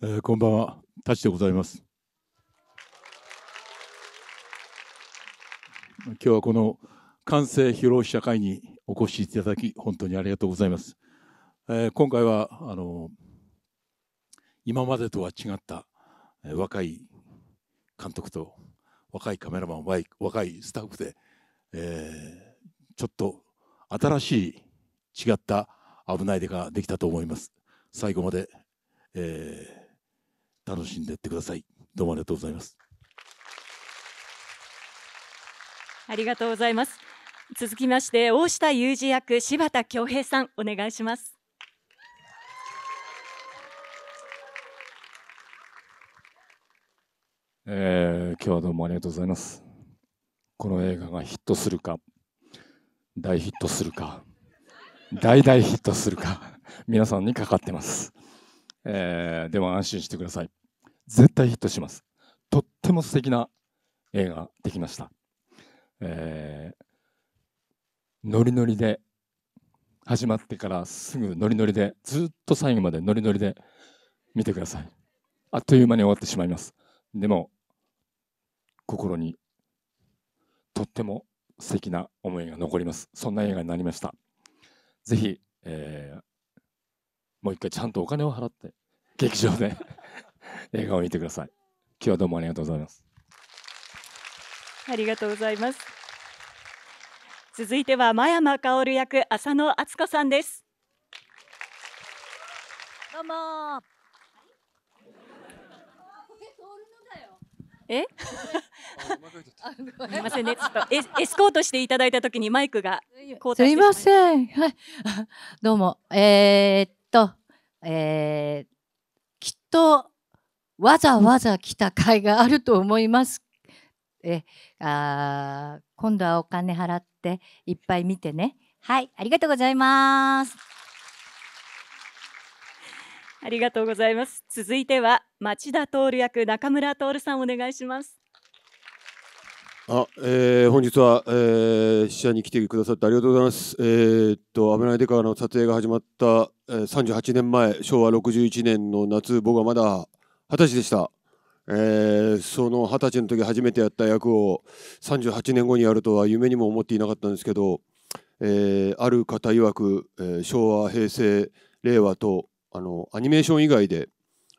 えー、こんばんは、たちでございます。今日はこの完成披露試写会にお越しいただき、本当にありがとうございます。えー、今回はあの今までとは違った、えー、若い監督と若いカメラマン、若いスタッフで、えー、ちょっと新しい違った危ないでができたと思います。最後まで、えー楽しんでいってくださいどうもありがとうございますありがとうございます続きまして大下裕二役柴田恭平さんお願いしますえー、今日はどうもありがとうございますこの映画がヒットするか大ヒットするか大大ヒットするか皆さんにかかってます、えー、でも安心してください絶対ヒットします。とっても素敵な映画できました。えー、ノリノリで始まってからすぐノリノリでずっと最後までノリノリで見てください。あっという間に終わってしまいます。でも心にとっても素敵な思いが残ります。そんな映画になりました。ぜひ、えー、もう一回ちゃんとお金を払って劇場で映画を見てください。今日はどうもありがとうございます。ありがとうございます。続いては真山薫役浅野敦子さんです。どうもえすみませんね、ちょっとエエスコートしていただいたときにマイクがすみません、はい、どうも、えー、っと、えー、きっとわざわざ来た甲斐があると思います。えあ今度はお金払っていっぱい見てね。はい、ありがとうございます。ありがとうございます。続いては町田徹役中村徹さんお願いします。あ、えー、本日は、えー、試写に来てくださってありがとうございます。えー、っと、危ないデカの撮影が始まった、えー、38年前、昭和61年の夏、僕はまだ二十歳でした。えー、その二十歳の時初めてやった役を38年後にやるとは夢にも思っていなかったんですけど、えー、ある方曰く、えー、昭和平成令和とあのアニメーション以外で、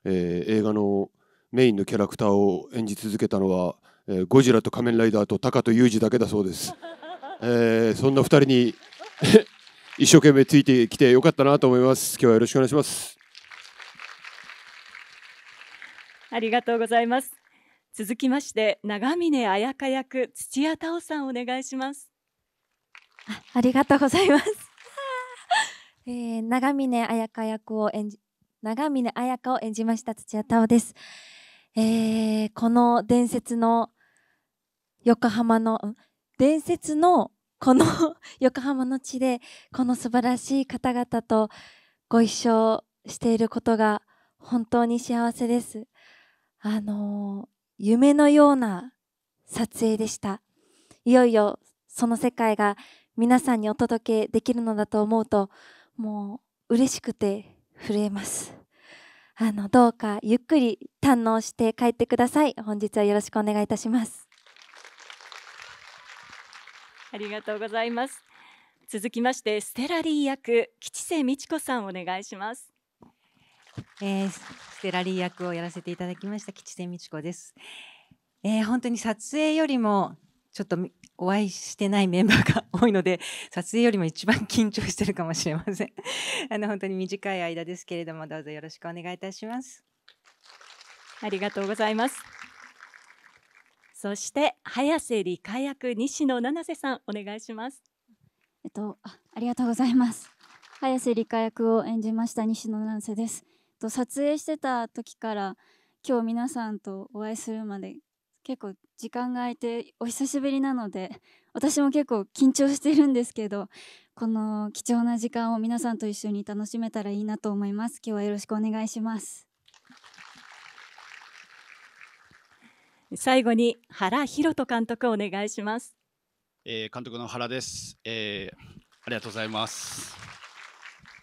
えー、映画のメインのキャラクターを演じ続けたのは、えー、ゴジラと仮面ライダーとタカとユージだけだそうです。えー、そんな二人に 一生懸命ついてきてよかったなと思います。今日はよろしくお願いします。ありがとうございます。続きまして、長峰彩香役土屋太鳳さんお願いします。あ、ありがとうございます。えー、長峰彩香役を演じ、長峰彩香を演じました土屋太鳳です。えー、この伝説の横浜の、伝説のこの 横浜の地で、この素晴らしい方々とご一緒していることが本当に幸せです。あの夢のような撮影でしたいよいよその世界が皆さんにお届けできるのだと思うともう嬉しくて震えますあのどうかゆっくり堪能して帰ってください本日はよろしくお願いいたしますありがとうございます続きましてステラリー役吉瀬美智子さんお願いします、えーくてラリー役をやらせていただきました吉瀬美智子です、えー、本当に撮影よりもちょっとお会いしてないメンバーが 多いので撮影よりも一番緊張してるかもしれません あの本当に短い間ですけれどもどうぞよろしくお願いいたしますありがとうございますそして早瀬理科役西野七瀬さんお願いしますえっとあありがとうございます早瀬理科役を演じました西野七瀬ですと撮影してた時から今日皆さんとお会いするまで結構時間が空いてお久しぶりなので私も結構緊張してるんですけどこの貴重な時間を皆さんと一緒に楽しめたらいいなと思います今日はよろしくお願いします最後に原博人監督お願いします、えー、監督の原です、えー、ありがとうございます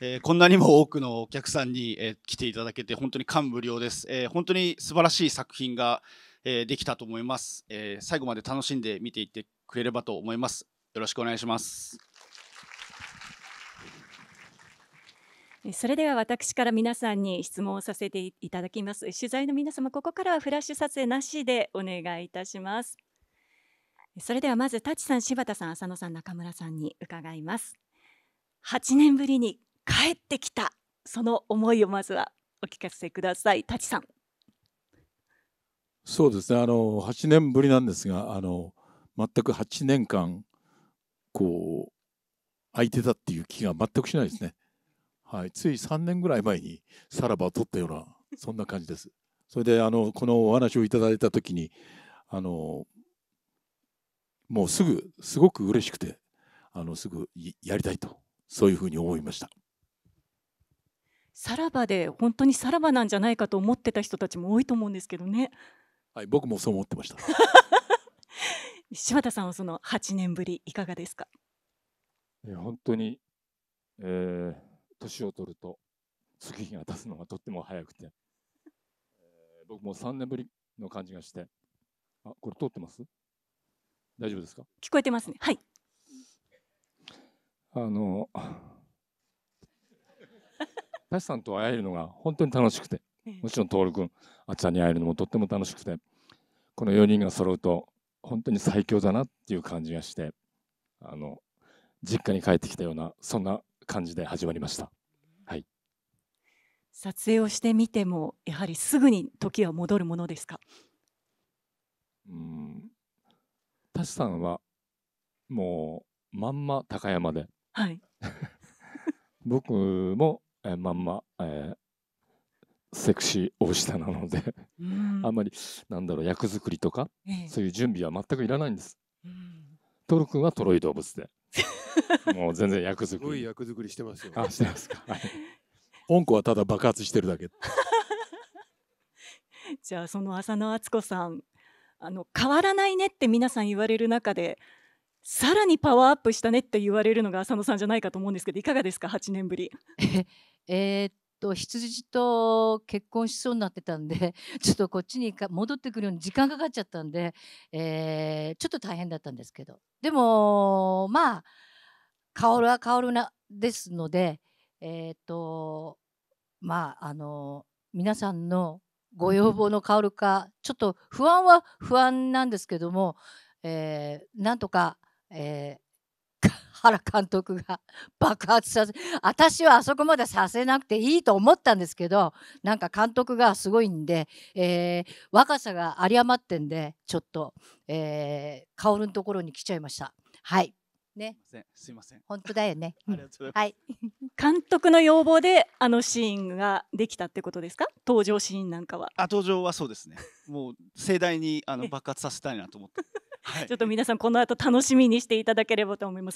えー、こんなにも多くのお客さんに、えー、来ていただけて本当に感無量です、えー、本当に素晴らしい作品が、えできたと思います、え最後まで楽しんで見ていってくれればと思いますよろしくお願いしますそれでは私から皆さんに質問をさせていただきます取材の皆様ここからはフラッシュ撮影なしでお願いいたしますそれではまず舘さん柴田さん浅野さん中村さんに伺います8年ぶりに帰ってきたその思いをまずはお聞かせください舘さんそうですねあの8年ぶりなんですがあの全く8年間こう空いてたっていう気が全くしないですね、はい、つい3年ぐらい前にさらばを取ったようなそんな感じですそれであのこのお話をいただいた時にあのもうすぐすごく嬉しくてあのすぐやりたいとそういうふうに思いました。さらばで本当にさらばなんじゃないかと思ってた人たちも多いと思うんですけどね。はい、僕もそう思ってました。柴田さんはその8年ぶりいかがですか。え本当に、えー、年を取ると月日が経つのがとっても早くて、えー、僕も3年ぶりの感じがして、あこれ通ってます？大丈夫ですか？聞こえてますね。はい。あの。橋さんと会えるのが本当に楽しくてもちろん徹君あっちゃんに会えるのもとっても楽しくてこの4人が揃うと本当に最強だなっていう感じがしてあの実家に帰ってきたようなそんな感じで始まりました。はい、撮影をしてみてもやはりすぐに時は戻るものですかうんタシさんはもうまんま高山で、はい、僕もえまんま、えセクシー大下なのであんまりなんだろう役作りとか、ええ、そういう準備は全くいらないんです。うん、トロ君はトロイ動物で もう全然役作り。すごい役作りしてますよ。あしてますか。はい、本校はただ爆発してるだけ。じゃあその浅野敦子さんあの変わらないねって皆さん言われる中でさらにパワーアップしたねって言われるのが浅野さんじゃないかと思うんですけどいかがですか8年ぶり。えー、っと羊と結婚しそうになってたんで ちょっとこっちに戻ってくるように時間かかっちゃったんで、えー、ちょっと大変だったんですけどでもまあ薫は薫なですのでえー、っとまああの皆さんのご要望の薫かちょっと不安は不安なんですけども、えー、なんとか、えー、原監督が 爆発させ私はあそこまでさせなくていいと思ったんですけどなんか監督がすごいんで、えー、若さが有り余ってんでちょっと、えー、薫のところに来ちゃいました。はいね、すいません。本当だよね。はい。監督の要望であのシーンができたってことですか？登場シーンなんかは。あ、登場はそうですね。もう盛大にあの爆発させたいなと思って。はい、ちょっと皆さんこの後楽しみにしていただければと思います。